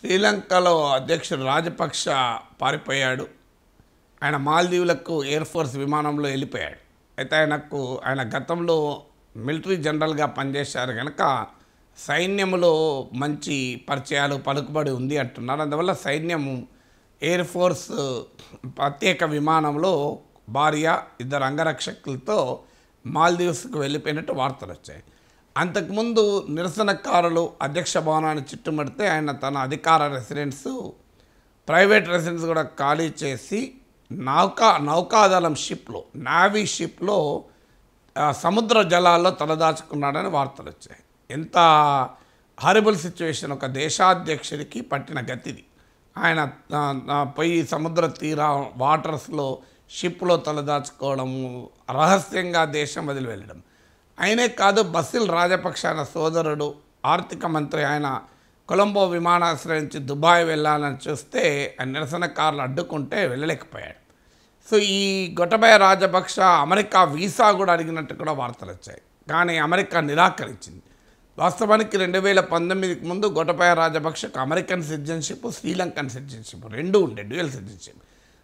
శ్రీలంకలో అధ్యక్షుడు రాజపక్ష పారిపోయాడు ఆయన మాల్దీవులకు ఎయిర్ ఫోర్స్ విమానంలో వెళ్ళిపోయాడు అయితే ఆయనకు ఆయన గతంలో మిలిటరీ జనరల్గా పనిచేశారు కనుక సైన్యంలో మంచి పరిచయాలు పలుకుబడి ఉంది అంటున్నారు అందువల్ల సైన్యం ఎయిర్ ఫోర్స్ ప్రత్యేక విమానంలో భార్య ఇద్దరు అంగరక్షకులతో మాల్దీవ్స్కు వెళ్ళిపోయినట్టు వార్తలు వచ్చాయి అంతకుముందు నిరసనకారులు అధ్యక్ష భవనాన్ని చుట్టుమడితే ఆయన తన అధికార రెసిడెన్సు ప్రైవేట్ రెసిడెన్స్ కూడా ఖాళీ చేసి నౌకా నౌకాదళం షిప్లో నావీ షిప్లో సముద్ర జలాల్లో తలదాచుకున్నాడని వార్తలు వచ్చాయి ఎంత హారిబుల్ సిచ్యువేషన్ ఒక దేశాధ్యక్షుడికి పట్టిన గతిది ఆయన పోయి సముద్ర తీర వాటర్స్లో షిప్లో తలదాచుకోవడము రహస్యంగా దేశం వదిలి వెళ్ళడం ఆయనే కాదు బసిల్ రాజపక్ష సోదరుడు ఆర్థిక మంత్రి ఆయన కొలంబో విమానాశ్రయం నుంచి దుబాయ్ వెళ్ళాలని చూస్తే నిరసనకారులు అడ్డుకుంటే వెళ్ళలేకపోయాడు సో ఈ గొటబయ రాజపక్ష అమెరికా వీసా కూడా అడిగినట్టు కూడా వార్తలు వచ్చాయి కానీ అమెరికా నిరాకరించింది వాస్తవానికి రెండు వేల పంతొమ్మిదికి ముందు గొటపాయ రాజపక్షకు అమెరికన్ సిటిజన్షిప్ శ్రీలంకన్ సిటిజన్షిప్ రెండు ఉండే డ్యూయల్ సిటిజన్షిప్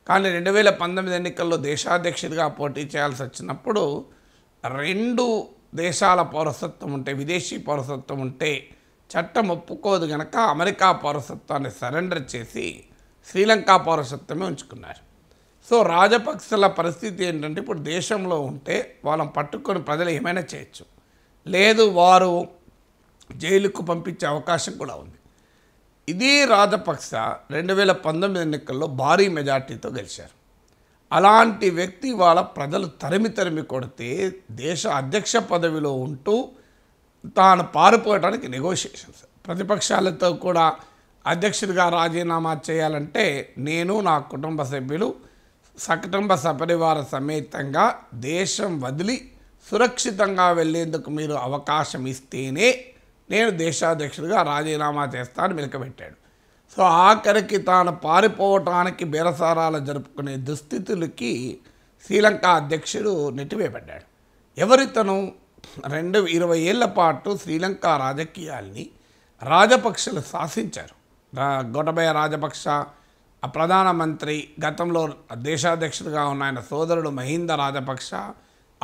కానీ రెండు వేల పంతొమ్మిది ఎన్నికల్లో దేశాధ్యక్షుడిగా పోటీ చేయాల్సి వచ్చినప్పుడు రెండు దేశాల పౌరసత్వం ఉంటే విదేశీ పౌరసత్వం ఉంటే చట్టం ఒప్పుకోదు గనక అమెరికా పౌరసత్వాన్ని సరెండర్ చేసి శ్రీలంక పౌరసత్వమే ఉంచుకున్నారు సో రాజపక్సల పరిస్థితి ఏంటంటే ఇప్పుడు దేశంలో ఉంటే వాళ్ళని పట్టుకొని ప్రజలు ఏమైనా చేయొచ్చు లేదు వారు జైలుకు పంపించే అవకాశం కూడా ఉంది ఇది రాజపక్స రెండు వేల పంతొమ్మిది ఎన్నికల్లో భారీ మెజార్టీతో గెలిచారు అలాంటి వ్యక్తి వాళ్ళ ప్రజలు తరిమి తరిమి కొడితే దేశ అధ్యక్ష పదవిలో ఉంటూ తాను పారిపోవడానికి నెగోషియేషన్స్ ప్రతిపక్షాలతో కూడా అధ్యక్షుడిగా రాజీనామా చేయాలంటే నేను నా కుటుంబ సభ్యులు సకుటుంబ సపరివార సమేతంగా దేశం వదిలి సురక్షితంగా వెళ్ళేందుకు మీరు అవకాశం ఇస్తేనే నేను దేశాధ్యక్షుడిగా రాజీనామా చేస్తాను మెలకబెట్టాడు సో ఆఖరికి తాను పారిపోవటానికి బేరసారాలు జరుపుకునే దుస్థితులకి శ్రీలంక అధ్యక్షుడు నెట్టివేయబడ్డాడు ఎవరితను రెండు ఇరవై ఏళ్ల పాటు శ్రీలంక రాజకీయాల్ని రాజపక్షలు శాసించారు గొటబయ రాజపక్ష ప్రధానమంత్రి గతంలో దేశాధ్యక్షుడిగా ఉన్న ఆయన సోదరుడు మహీంద రాజపక్ష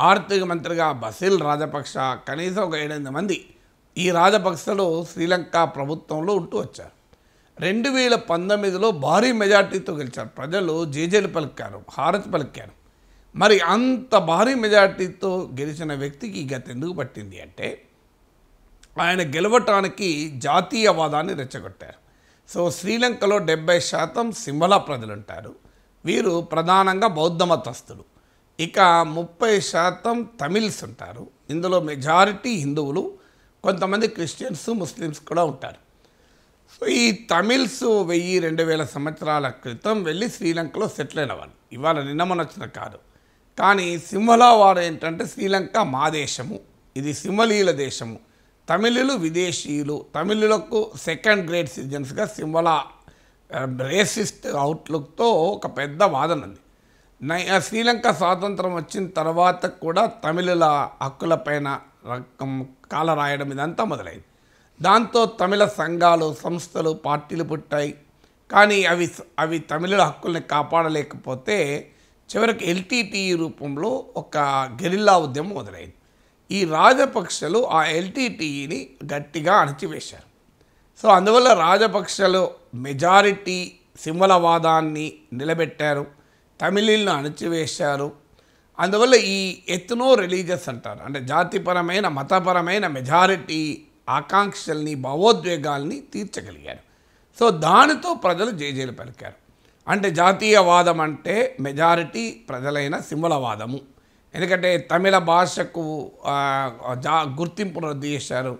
ఆర్థిక మంత్రిగా బసిల్ రాజపక్ష కనీసం ఒక ఏడెనిమిది మంది ఈ రాజపక్షలు శ్రీలంక ప్రభుత్వంలో ఉంటూ వచ్చారు రెండు వేల పంతొమ్మిదిలో భారీ మెజార్టీతో గెలిచారు ప్రజలు జేజేలు పలికారు హారతి పలికారు మరి అంత భారీ మెజార్టీతో గెలిచిన వ్యక్తికి గత ఎందుకు పట్టింది అంటే ఆయన గెలవటానికి జాతీయవాదాన్ని రెచ్చగొట్టారు సో శ్రీలంకలో డెబ్బై శాతం ప్రజలు ప్రజలుంటారు వీరు ప్రధానంగా బౌద్ధ మతస్థులు ఇక ముప్పై శాతం తమిళ్స్ ఉంటారు ఇందులో మెజారిటీ హిందువులు కొంతమంది క్రిస్టియన్స్ ముస్లిమ్స్ కూడా ఉంటారు సో ఈ తమిళ్స్ వెయ్యి రెండు వేల సంవత్సరాల క్రితం వెళ్ళి శ్రీలంకలో సెటిల్ అయిన వాళ్ళు ఇవాళ నిన్నమనొచ్చిన కాదు కానీ సింహల వారు ఏంటంటే శ్రీలంక మా దేశము ఇది సింహలీల దేశము తమిళులు విదేశీయులు తమిళులకు సెకండ్ గ్రేడ్ సిటిజన్స్గా సింహల రేసిస్ట్ అవుట్లుక్తో ఒక పెద్ద వాదన ఉంది శ్రీలంక స్వాతంత్రం వచ్చిన తర్వాత కూడా తమిళుల హక్కులపైన రకం కాల రాయడం ఇదంతా మొదలైంది దాంతో తమిళ సంఘాలు సంస్థలు పార్టీలు పుట్టాయి కానీ అవి అవి తమిళుల హక్కుల్ని కాపాడలేకపోతే చివరికి ఎల్టీటీఈ రూపంలో ఒక గెరిల్లా ఉద్యమం మొదలైంది ఈ రాజపక్షలు ఆ ఎల్టీటీఈని గట్టిగా అణచివేశారు సో అందువల్ల రాజపక్షలు మెజారిటీ సింహలవాదాన్ని నిలబెట్టారు తమిళీలను అణచివేశారు అందువల్ల ఈ ఎత్నో రిలీజియస్ అంటారు అంటే జాతిపరమైన మతపరమైన మెజారిటీ ఆకాంక్షల్ని భావోద్వేగాల్ని తీర్చగలిగారు సో దానితో ప్రజలు జేజేలు పలికారు అంటే జాతీయవాదం అంటే మెజారిటీ ప్రజలైన సింహలవాదము ఎందుకంటే తమిళ భాషకు జా గుర్తింపును రద్దు చేశారు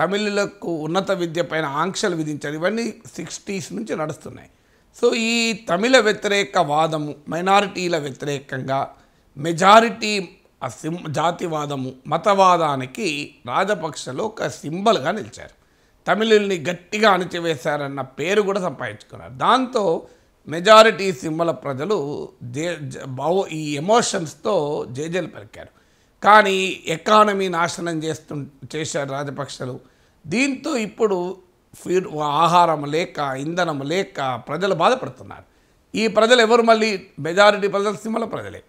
తమిళులకు ఉన్నత విద్య పైన ఆంక్షలు విధించారు ఇవన్నీ సిక్స్టీస్ నుంచి నడుస్తున్నాయి సో ఈ తమిళ వ్యతిరేక వాదము మైనారిటీల వ్యతిరేకంగా మెజారిటీ ఆ సిం జాతివాదము మతవాదానికి రాజపక్షలో ఒక సింబల్గా నిలిచారు తమిళుల్ని గట్టిగా అణిచివేశారన్న పేరు కూడా సంపాదించుకున్నారు దాంతో మెజారిటీ సింబల ప్రజలు జే బహు ఈ ఎమోషన్స్తో జేజలు పెరికారు కానీ ఎకానమీ నాశనం చేస్తు చేశారు రాజపక్షలు దీంతో ఇప్పుడు ఫీడ్ ఆహారం లేక ఇంధనం లేక ప్రజలు బాధపడుతున్నారు ఈ ప్రజలు ఎవరు మళ్ళీ మెజారిటీ ప్రజలు సింహల ప్రజలే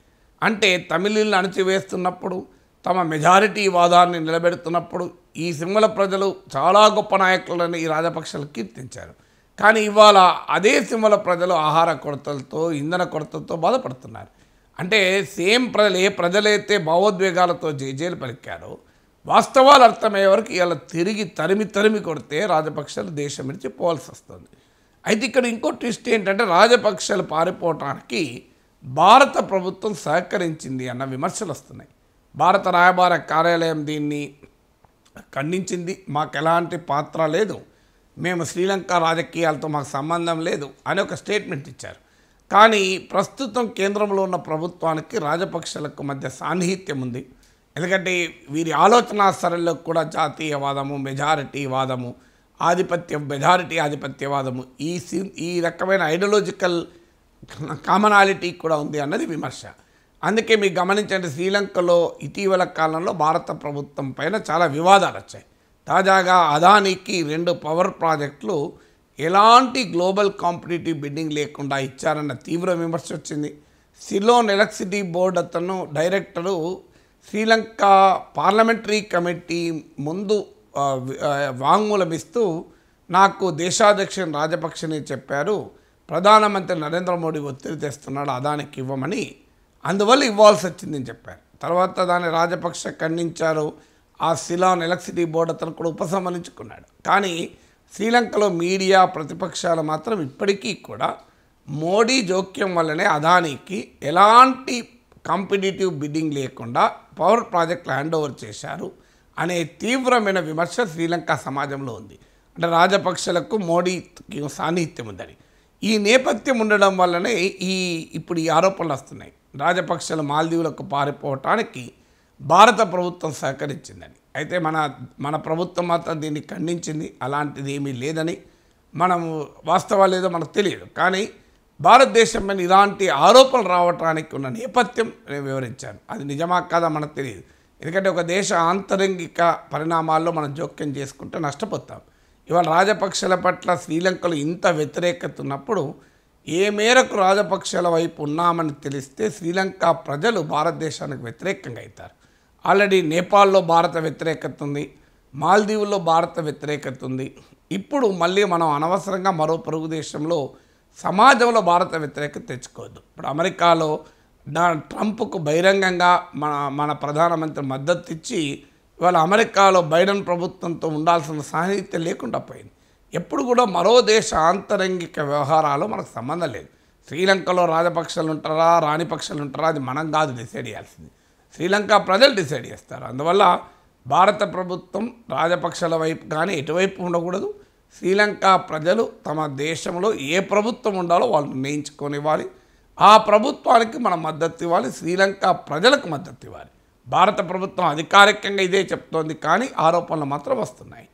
అంటే తమిళీలను అణచివేస్తున్నప్పుడు తమ మెజారిటీ వాదాన్ని నిలబెడుతున్నప్పుడు ఈ సింహల ప్రజలు చాలా గొప్ప నాయకులని ఈ రాజపక్షలు కీర్తించారు కానీ ఇవాళ అదే సింహల ప్రజలు ఆహార కొరతలతో ఇంధన కొరతలతో బాధపడుతున్నారు అంటే సేమ్ ప్రజలు ఏ ప్రజలైతే భావోద్వేగాలతో జేజేలు పలికారో వాస్తవాలు అర్థమయ్యే వరకు ఇలా తిరిగి తరిమి తరిమి కొడితే రాజపక్షలు దేశం నుంచి పోవాల్సి వస్తుంది అయితే ఇక్కడ ఇంకో ట్విస్ట్ ఏంటంటే రాజపక్షలు పారిపోవటానికి భారత ప్రభుత్వం సహకరించింది అన్న విమర్శలు వస్తున్నాయి భారత రాయబార కార్యాలయం దీన్ని ఖండించింది మాకు ఎలాంటి పాత్ర లేదు మేము శ్రీలంక రాజకీయాలతో మాకు సంబంధం లేదు అని ఒక స్టేట్మెంట్ ఇచ్చారు కానీ ప్రస్తుతం కేంద్రంలో ఉన్న ప్రభుత్వానికి రాజపక్షలకు మధ్య సాన్నిహిత్యం ఉంది ఎందుకంటే వీరి ఆలోచన సరళిలో కూడా జాతీయవాదము మెజారిటీ వాదము ఆధిపత్యం మెజారిటీ ఆధిపత్యవాదము ఈ ఈ రకమైన ఐడియలాజికల్ కామనాలిటీ కూడా ఉంది అన్నది విమర్శ అందుకే మీరు గమనించండి శ్రీలంకలో ఇటీవల కాలంలో భారత ప్రభుత్వం పైన చాలా వివాదాలు వచ్చాయి తాజాగా అదానికి రెండు పవర్ ప్రాజెక్టులు ఎలాంటి గ్లోబల్ కాంపిటేటివ్ బిడ్డింగ్ లేకుండా ఇచ్చారన్న తీవ్ర విమర్శ వచ్చింది సిలోన్ ఎలక్ట్రిసిటీ బోర్డు అతను డైరెక్టరు శ్రీలంక పార్లమెంటరీ కమిటీ ముందు వాంగ్మూలమిస్తూ నాకు దేశాధ్యక్షన్ రాజపక్షని చెప్పారు ప్రధానమంత్రి నరేంద్ర మోడీ ఒత్తిడి తెస్తున్నాడు అదానికి ఇవ్వమని అందువల్ల ఇవ్వాల్సి వచ్చిందని చెప్పారు తర్వాత దాన్ని రాజపక్ష ఖండించారు ఆ సిలాన్ ఎలక్ట్రిసిటీ బోర్డు అతను కూడా ఉపసంహరించుకున్నాడు కానీ శ్రీలంకలో మీడియా ప్రతిపక్షాలు మాత్రం ఇప్పటికీ కూడా మోడీ జోక్యం వల్లనే అదానికి ఎలాంటి కాంపిటేటివ్ బిడ్డింగ్ లేకుండా పవర్ ప్రాజెక్టులు హ్యాండ్ ఓవర్ చేశారు అనే తీవ్రమైన విమర్శ శ్రీలంక సమాజంలో ఉంది అంటే రాజపక్షలకు మోడీకి సాన్నిహిత్యం ఉందని ఈ నేపథ్యం ఉండడం వల్లనే ఈ ఇప్పుడు ఈ ఆరోపణలు వస్తున్నాయి రాజపక్షలు మాల్దీవులకు పారిపోవటానికి భారత ప్రభుత్వం సహకరించిందని అయితే మన మన ప్రభుత్వం మాత్రం దీన్ని ఖండించింది అలాంటిది ఏమీ లేదని మనము వాస్తవాలు ఏదో మనకు తెలియదు కానీ భారతదేశం మీద ఇలాంటి ఆరోపణలు రావటానికి ఉన్న నేపథ్యం నేను వివరించాను అది నిజమా కాదా మనకు తెలియదు ఎందుకంటే ఒక దేశ ఆంతరంగిక పరిణామాల్లో మనం జోక్యం చేసుకుంటే నష్టపోతాం ఇవాళ రాజపక్షల పట్ల శ్రీలంకలో ఇంత వ్యతిరేకత ఉన్నప్పుడు ఏ మేరకు రాజపక్షల వైపు ఉన్నామని తెలిస్తే శ్రీలంక ప్రజలు భారతదేశానికి వ్యతిరేకంగా అవుతారు ఆల్రెడీ నేపాల్లో భారత వ్యతిరేకత ఉంది మాల్దీవుల్లో భారత వ్యతిరేకత ఉంది ఇప్పుడు మళ్ళీ మనం అనవసరంగా మరో పొరుగు దేశంలో సమాజంలో భారత వ్యతిరేకత తెచ్చుకోవద్దు ఇప్పుడు అమెరికాలో డా ట్రంప్కు బహిరంగంగా మన మన ప్రధానమంత్రి మద్దతు ఇచ్చి ఇవాళ అమెరికాలో బైడెన్ ప్రభుత్వంతో ఉండాల్సిన సాహిత్యం లేకుండా పోయింది ఎప్పుడు కూడా మరో దేశ ఆంతరంగిక వ్యవహారాలు మనకు సంబంధం లేదు శ్రీలంకలో రాజపక్షాలు ఉంటారా రాణిపక్షాలు ఉంటారా అది మనం కాదు డిసైడ్ చేయాల్సింది శ్రీలంక ప్రజలు డిసైడ్ చేస్తారు అందువల్ల భారత ప్రభుత్వం రాజపక్షాల వైపు కానీ ఎటువైపు ఉండకూడదు శ్రీలంక ప్రజలు తమ దేశంలో ఏ ప్రభుత్వం ఉండాలో వాళ్ళు నిర్ణయించుకొని ఇవ్వాలి ఆ ప్రభుత్వానికి మనం మద్దతు ఇవ్వాలి శ్రీలంక ప్రజలకు మద్దతు ఇవ్వాలి భారత ప్రభుత్వం అధికారికంగా ఇదే చెప్తోంది కానీ ఆరోపణలు మాత్రం వస్తున్నాయి